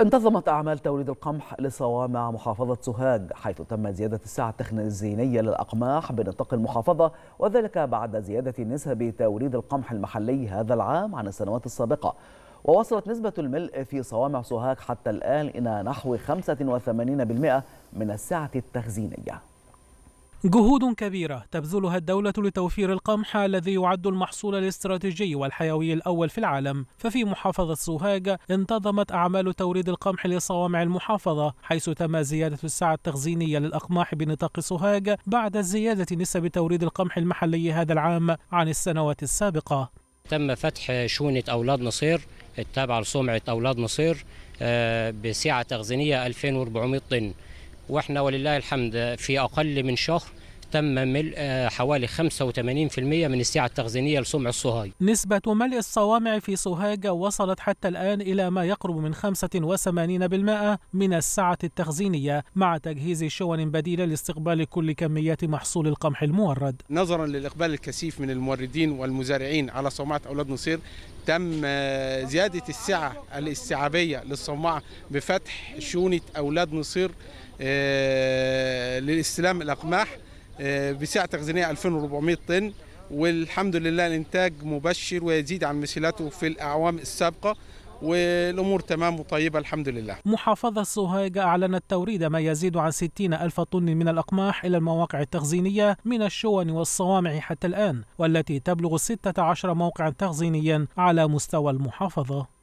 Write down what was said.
انتظمت أعمال توريد القمح لصوامع محافظة سوهاج حيث تم زيادة السعة التخزينية للأقماح بنطاق المحافظة وذلك بعد زيادة نسب توريد القمح المحلي هذا العام عن السنوات السابقة ووصلت نسبة الملء في صوامع سوهاج حتى الآن إلى نحو 85% من السعة التخزينية جهود كبيرة تبذلها الدولة لتوفير القمح الذي يعد المحصول الاستراتيجي والحيوي الأول في العالم ففي محافظة سوهاج انتظمت أعمال توريد القمح لصوامع المحافظة حيث تم زيادة السعة التخزينية للأقماح بنطاق سوهاج بعد زيادة نسب توريد القمح المحلي هذا العام عن السنوات السابقة تم فتح شونة أولاد نصير التابعة لصومعة أولاد نصير آه، بسعة تخزينية 2400 طن واحنا ولله الحمد في اقل من شهر تم ملء آه، حوالي 85% من السعة التخزينية لصمع الصهاج نسبة ملء الصوامع في صهاج وصلت حتى الآن إلى ما يقرب من 85% من السعة التخزينية مع تجهيز شون بديلة لاستقبال كل كميات محصول القمح المورد نظرا للإقبال الكثيف من الموردين والمزارعين على صومعة أولاد نصير تم آه، زيادة السعة الاستيعابية للصومعة بفتح شونة أولاد نصير آه، للاستلام الأقماح بسعة تخزينية 2400 طن والحمد لله الإنتاج مبشر ويزيد عن مثيلاته في الأعوام السابقة والأمور تمام وطيبة الحمد لله محافظة سوهاج أعلنت توريد ما يزيد عن 60 ألف طن من الأقماح إلى المواقع التخزينية من الشون والصوامع حتى الآن والتي تبلغ 16 موقعا تخزينيا على مستوى المحافظة